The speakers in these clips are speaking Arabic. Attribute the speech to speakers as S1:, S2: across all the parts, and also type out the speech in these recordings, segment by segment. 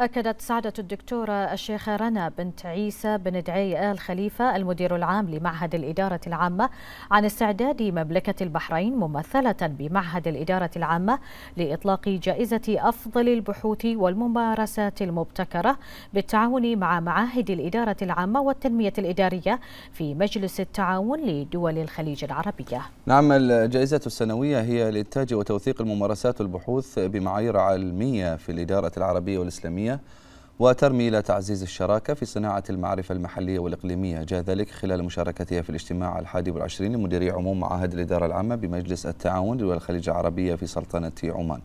S1: أكدت سعادة الدكتورة الشيخة رنا بنت عيسى بن دعي آل خليفة المدير العام لمعهد الإدارة العامة عن استعداد مملكة البحرين ممثلة بمعهد الإدارة العامة لإطلاق جائزة أفضل البحوث والممارسات المبتكرة بالتعاون مع معاهد الإدارة العامة والتنمية الإدارية في مجلس التعاون لدول الخليج العربية
S2: نعم الجائزة السنوية هي لإنتاج وتوثيق الممارسات والبحوث بمعايير علمية في الإدارة العربية والإسلامية الوطنية وترمي إلى تعزيز الشراكة في صناعة المعرفة المحلية والإقليمية جاء ذلك خلال مشاركتها في الاجتماع الحادي والعشرين لمديري عموم معاهد الإدارة العامة بمجلس التعاون دول الخليج العربية في سلطنة عمان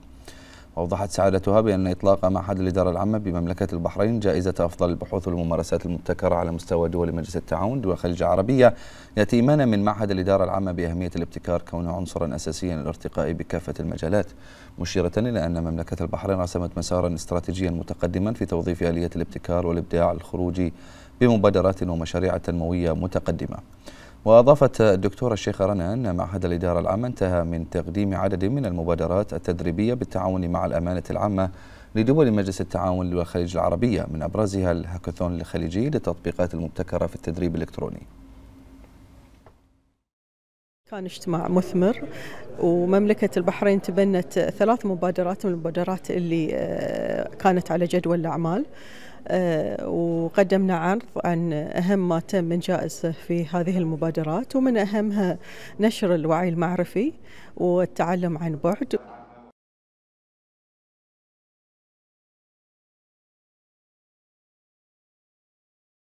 S2: أوضحت سعادتها بأن إطلاق معهد الإدارة العامة بمملكة البحرين جائزة أفضل البحوث والممارسات المبتكرة على مستوى دول مجلس التعاون دول الخليج العربية يأتي إيمانا من معهد الإدارة العامة بأهمية الابتكار كونه عنصرا أساسيا للارتقاء بكافة المجالات مشيرة إلى أن مملكة البحرين رسمت مسارا استراتيجيا متقدما في توظيف آلية الابتكار والإبداع الخروجي بمبادرات ومشاريع تنموية متقدمة وأضافت الدكتورة الشيخة رنا أن معهد الإدارة العامة انتهى من تقديم عدد من المبادرات التدريبية بالتعاون مع الأمانة العامة لدول مجلس التعاون والخليج العربية من أبرزها الهاكاثون الخليجي للتطبيقات المبتكرة في التدريب الإلكتروني
S3: كان اجتماع مثمر ومملكة البحرين تبنت ثلاث مبادرات من المبادرات اللي آه، كانت على جدول الأعمال آه، وقدمنا عرض عن أهم ما تم من جائزة في هذه المبادرات ومن أهمها نشر الوعي المعرفي والتعلم عن بعد